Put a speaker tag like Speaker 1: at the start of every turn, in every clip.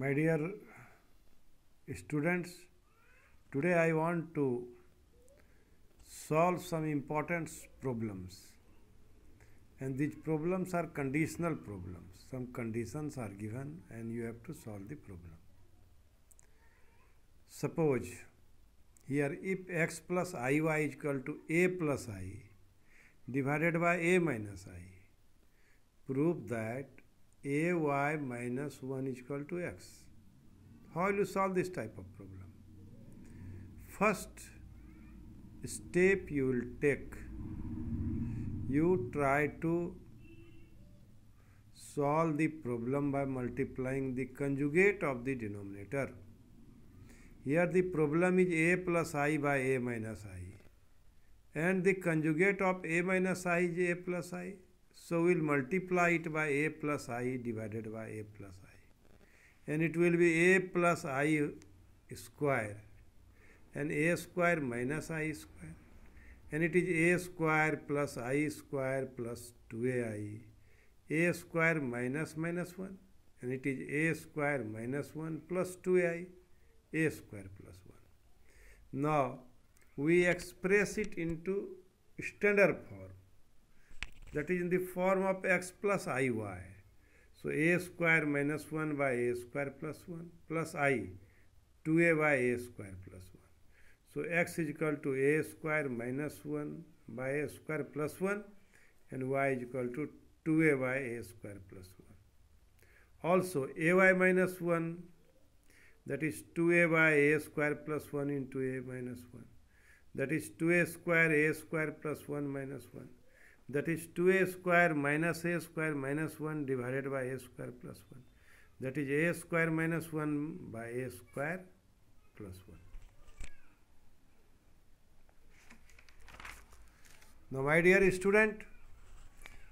Speaker 1: My dear students, today I want to solve some important problems. And these problems are conditional problems. Some conditions are given and you have to solve the problem. Suppose here if x plus iy is equal to a plus i divided by a minus i, prove that ay minus 1 is equal to x. How will you solve this type of problem? First step you will take, you try to solve the problem by multiplying the conjugate of the denominator. Here the problem is a plus i by a minus i and the conjugate of a minus i is a plus i so we'll multiply it by a plus i divided by a plus i. And it will be a plus i square and a square minus i square. And it is a square plus i square plus 2ai. a square minus minus 1 and it is a square minus 1 plus 2ai a square plus 1. Now we express it into standard form that is in the form of x plus iy. So a square minus 1 by a square plus 1 plus i 2a by a square plus 1. So x is equal to a square minus 1 by a square plus 1 and y is equal to 2a by a square plus 1. Also ay minus 1 that is 2a by a square plus 1 into a minus 1 that is 2a square a square plus 1 minus 1 that is 2a square minus a square minus 1 divided by a square plus 1 that is a square minus 1 by a square plus 1. Now my dear student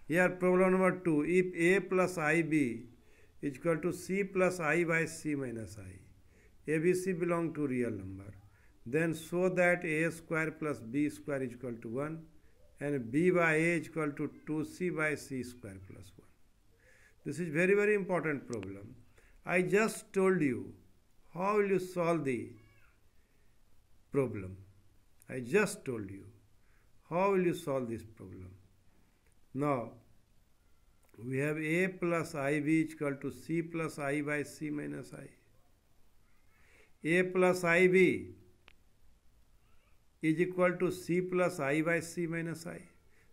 Speaker 1: here problem number 2 if a plus ib is equal to c plus i by c minus i abc belong to real number then show that a square plus b square is equal to 1 and b by a equal to 2c by c square plus 1. This is very very important problem. I just told you how will you solve the problem. I just told you how will you solve this problem. Now we have a plus ib equal to c plus i by c minus i. a plus ib is equal to c plus i by c minus i.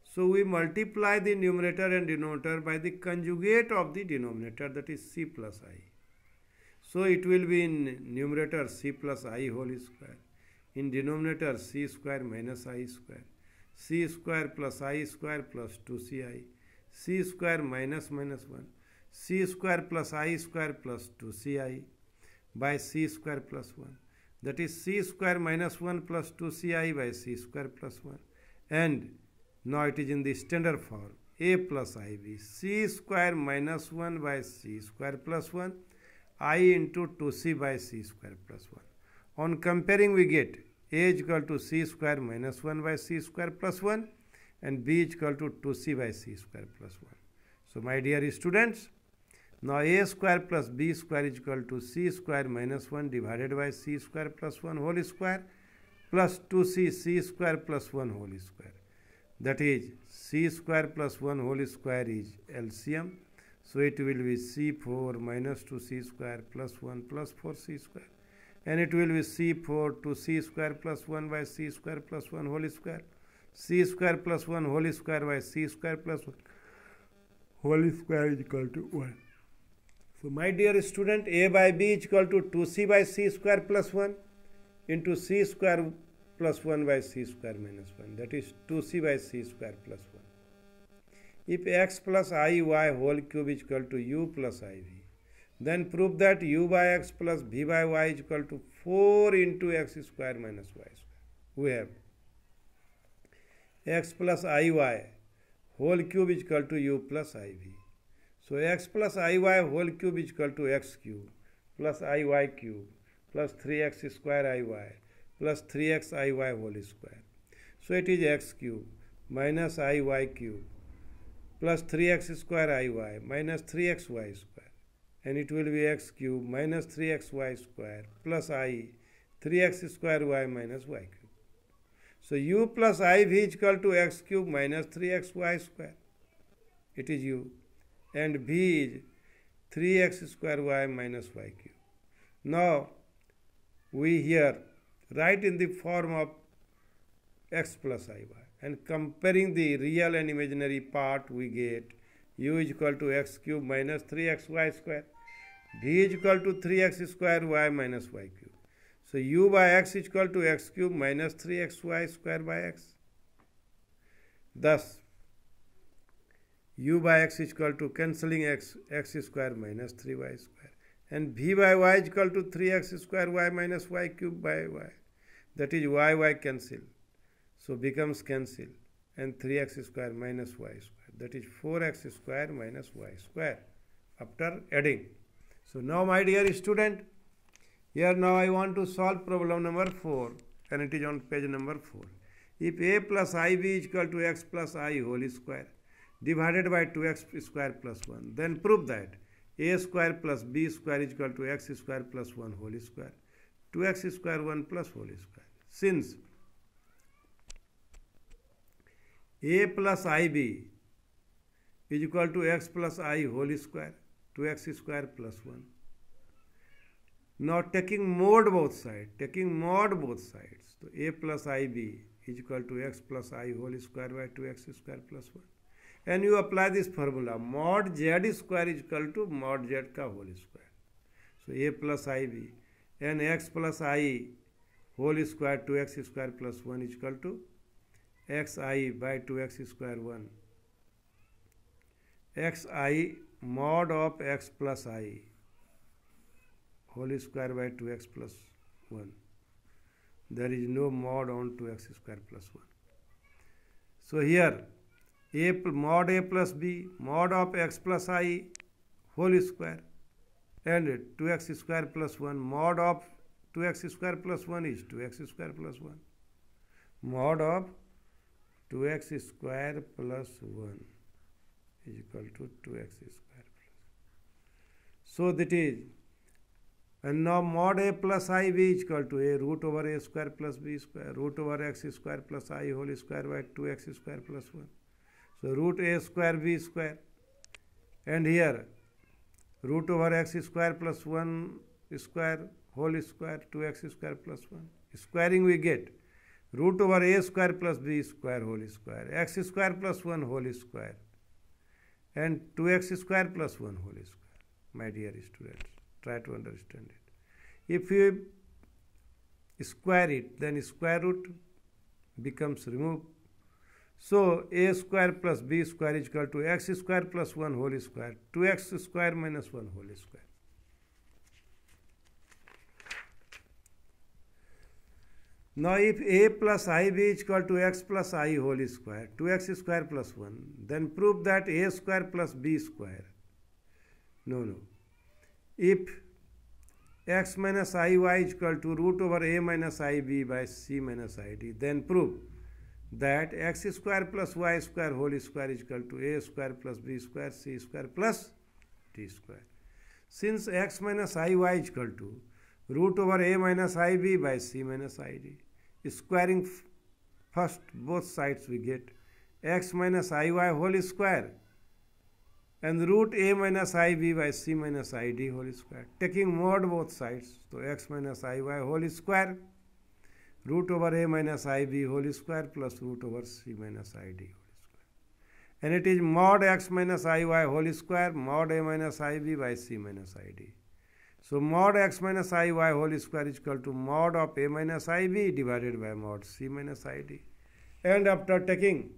Speaker 1: So we multiply the numerator and denominator by the conjugate of the denominator that is c plus i. So it will be in numerator c plus i whole square, in denominator c square minus i square, c square plus i square plus 2ci, c square minus minus 1, c square plus i square plus 2ci by c square plus 1 that is c square minus 1 plus 2ci by c square plus 1 and now it is in the standard form a plus iv c square minus 1 by c square plus 1 i into 2c by c square plus 1 on comparing we get a is equal to c square minus 1 by c square plus 1 and b is equal to 2c by c square plus 1 so my dear students Now a square plus b square is equal to c square minus 1 divided by c square plus 1 whole square plus 2c c square plus 1 whole square. That is c square plus 1 whole square is LCM. So it will be c4 minus 2c square plus 1 plus 4c square. And it will be c4 to c square plus 1 by c square plus 1 whole square. c square plus 1 whole square by c square plus 1 whole square is equal to 1. So my dear student, A by B is equal to 2C by C square plus 1 into C square plus 1 by C square minus 1. That is 2C by C square plus 1. If x plus i y whole cube is equal to u plus iv, then prove that u by x plus v by y is equal to 4 into x square minus y square. We have x plus iy whole cube is equal to u plus iv. So x plus iy whole cube is equal to x cube plus iy cube plus 3x square iy plus 3x iy whole square. So it is x cube minus iy cube plus 3x square iy minus 3xy square and it will be x cube minus 3xy square plus i 3x square y minus y cube. So u plus iv is equal to x cube minus 3xy square. It is u and b is 3x square y minus y cube. Now we here write in the form of x plus i y and comparing the real and imaginary part we get u is equal to x cube minus 3xy square b is equal to 3x square y minus y cube. So u by x is equal to x cube minus 3xy square by x. Thus u by x is equal to cancelling x x square minus 3y square and v by y is equal to 3x square y minus y cube by y that is y y cancel so becomes cancel and 3x square minus y square that is 4x square minus y square after adding so now my dear student here now I want to solve problem number 4 and it is on page number 4 if a plus ib is equal to x plus i whole square divided by 2x square plus 1. Then prove that a square plus b square is equal to x square plus 1 whole square. 2x square 1 plus whole square. Since a plus ib is equal to x plus i whole square, 2x square plus 1. Now taking mod both sides, taking mod both sides, so a plus ib is equal to x plus i whole square by 2x square plus 1 and you apply this formula mod z square is equal to mod z ka whole square so a plus ib and x plus i whole square 2x square plus 1 is equal to x i by 2x square 1 x i mod of x plus i whole square by 2x plus 1 there is no mod on 2x square plus 1 so here a mod a plus b mod of x plus i whole square and 2x square plus 1 mod of 2x square plus 1 is 2x square plus 1 mod of 2x square plus 1 is equal to 2x square plus so that is and now mod a plus i b is equal to a root over a square plus b square root over x square plus i whole square by 2x square plus 1 So root a square b square and here root over x square plus 1 square whole square 2x square plus 1. Squaring we get root over a square plus b square whole square x square plus 1 whole square and 2x square plus 1 whole square. My dear students, try to understand it. If you square it, then square root becomes removed so a square plus b square is equal to x square plus 1 whole square, 2x square minus 1 whole square. Now if a plus ib is equal to x plus i whole square, 2x square plus 1, then prove that a square plus b square. No, no. If x minus iy is equal to root over a minus ib by c minus id, then prove that x square plus y square whole square is equal to a square plus b square c square plus t square since x minus i y equal to root over a minus i b by c minus i d squaring first both sides we get x minus i y whole square and root a minus i b by c minus i d whole square taking mod both sides तो x minus i y whole square root over a minus ib whole square plus root over c minus id whole square. And it is mod x minus iy whole square mod a minus ib by c minus id. So mod x minus iy whole square is equal to mod of a minus ib divided by mod c minus id. And after taking,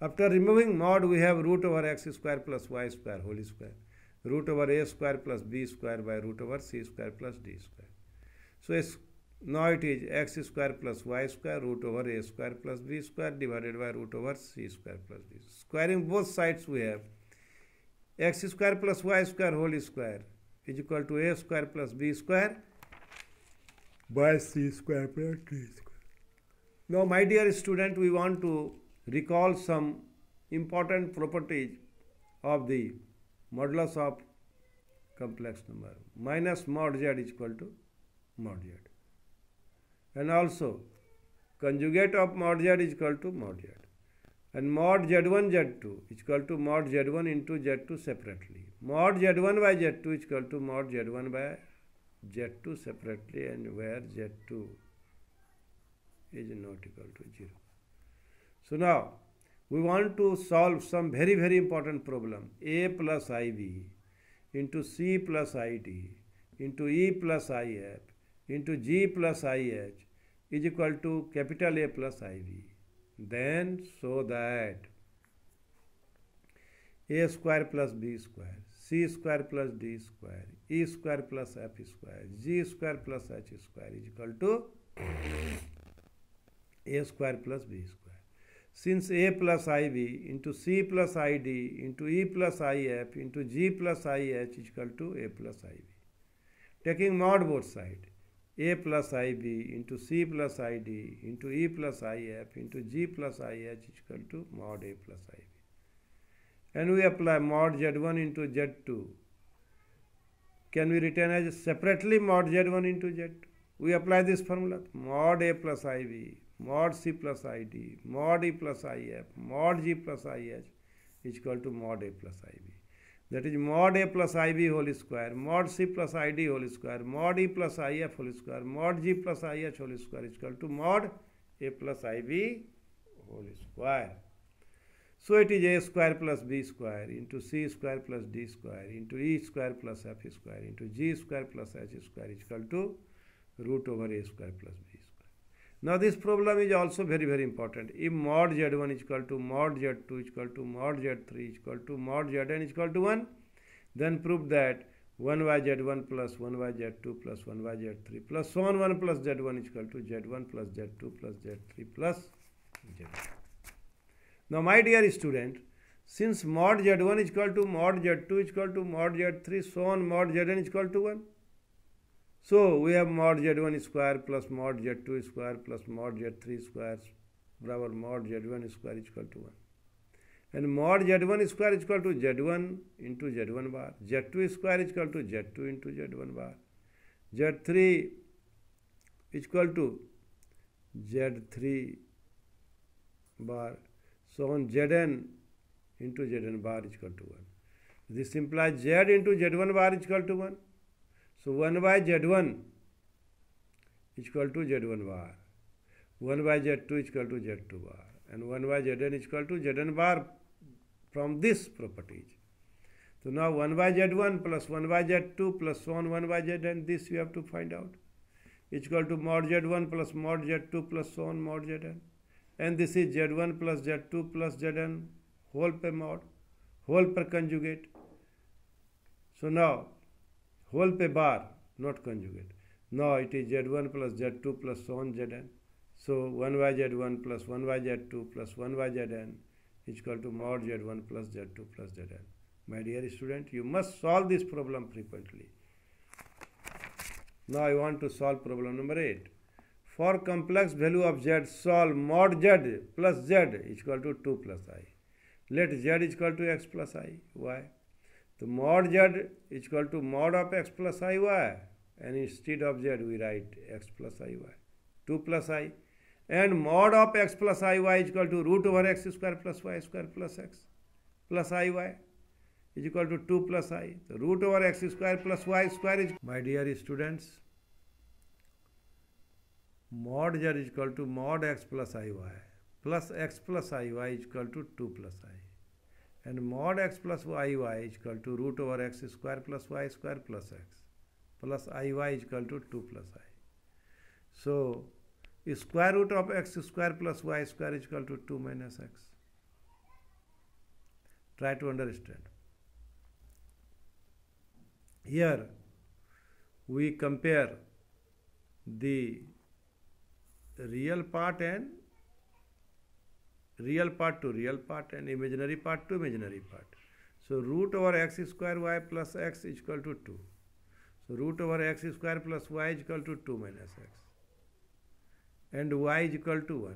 Speaker 1: after removing mod, we have root over x square plus y square whole square root over a square plus b square by root over c square plus d square. So, a now it is x square plus y square root over a square plus b square divided by root over c square plus d Squaring both sides we have x square plus y square whole square is equal to a square plus b square by c square plus d square. Now my dear student we want to recall some important properties of the modulus of complex number minus mod z is equal to mod z and also conjugate of mod z is equal to mod z and mod z1 z2 is equal to mod z1 into z2 separately mod z1 by z2 is equal to mod z1 by z2 separately and where z2 is not equal to 0 so now we want to solve some very very important problem a plus ib into c plus id into e plus if into G plus IH is equal to capital A plus IV. Then so that A square plus B square, C square plus D square, E square plus F square, G square plus H square is equal to A square plus B square. Since A plus IV into C plus ID into E plus IF into G plus IH is equal to A plus IV. Taking mod both side a plus ib into c plus id into e plus if into g plus ih is equal to mod a plus ib. And we apply mod z1 into z2. Can we it as separately mod z1 into z2? We apply this formula mod a plus ib mod c plus id mod e plus if mod g plus ih is equal to mod a plus ib. That is mod a plus i b whole square mod c plus i d whole square mod e plus i f whole square mod g plus i h whole square is equal to mod a plus i b whole square so it is a square plus b square into c square plus d square into e square plus f square into g square plus h square is equal to root over a square plus b Now this problem is also very very important. If mod z1 is equal to mod z2 is equal to mod z3 is equal to mod zn is equal to 1, then prove that 1 by z1 plus 1 by z2 plus 1 by z3 plus so on 1 plus z1 is equal to z1 plus z2 plus z3 plus z1. Now my dear student, since mod z1 is equal to mod z2 is equal to mod z3 so on mod zn is equal to 1, so we have mod z1 square plus mod z2 square plus mod z3 square barabar mod z1 square is equal to 1. And mod z1 square is equal to z1 into z1 bar. z2 square is equal to z2 into z1 bar. z3 is equal to z3 bar. So on zn into zn bar is equal to 1. This implies z into z1 bar is equal to 1. So 1 by Z1 is equal to Z1 bar. 1 by Z2 is equal to Z2 bar. And 1 by Zn is equal to Zn bar from this properties. So now 1 by Z1 plus 1 by Z2 one 1 by Zn, this you have to find out. Is equal to mod Z1 plus mod Z2 one mod Zn. And this is Z1 plus Z2 plus Zn whole per mod, whole per conjugate. So now whole pay bar, not conjugate. Now it is Z1 plus Z2 plus so on Zn. So 1YZ1 plus 1YZ2 plus 1YZn is equal to mod Z1 plus Z2 plus Zn. My dear student, you must solve this problem frequently. Now I want to solve problem number 8. For complex value of z, solve mod z plus z is equal to 2 plus i. Let z is equal to x plus i y. तो mod z is equal to mod of x plus i y and instead of z we write x plus i y 2 plus i and mod of x plus i y is equal to root over x square plus y square plus x plus i y is equal to 2 plus i so root over x square plus y square is my dear students mod z is equal to mod x plus i y plus x plus i y is equal to 2 plus i and mod x plus y y is equal to root over x square plus y square plus x plus i y is equal to 2 plus i. So square root of x square plus y square is equal to 2 minus x. Try to understand. Here we compare the real part and real part to real part and imaginary part to imaginary part. So root over x square y plus x is equal to 2. So root over x square plus y is equal to 2 minus x. And y is equal to 1.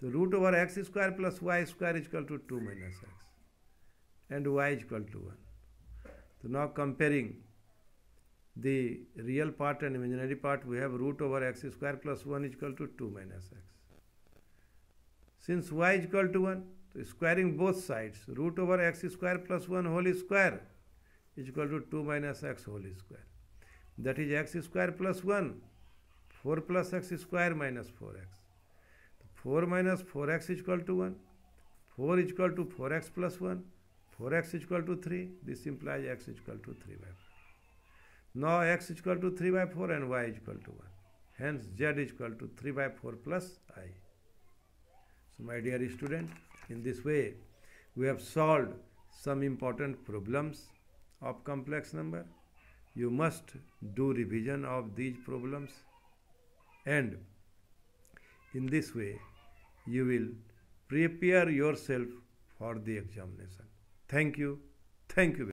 Speaker 1: So root over x square plus y square is equal to 2 minus x. And y is equal to 1. So now comparing the real part and imaginary part we have root over x square plus 1 is equal to 2 minus x. Since y is equal to one तो squaring both sides root over x square plus one whole square is equal to two minus x whole square that is x square plus one four plus x square minus four x तो four minus four x equal to one four equal to four x plus one four x equal to three this implies x equal to three by four now x equal to three by four and y equal to one hence z is equal to three by four plus i my dear student, in this way, we have solved some important problems of complex number. You must do revision of these problems and in this way you will prepare yourself for the examination. Thank you. Thank you.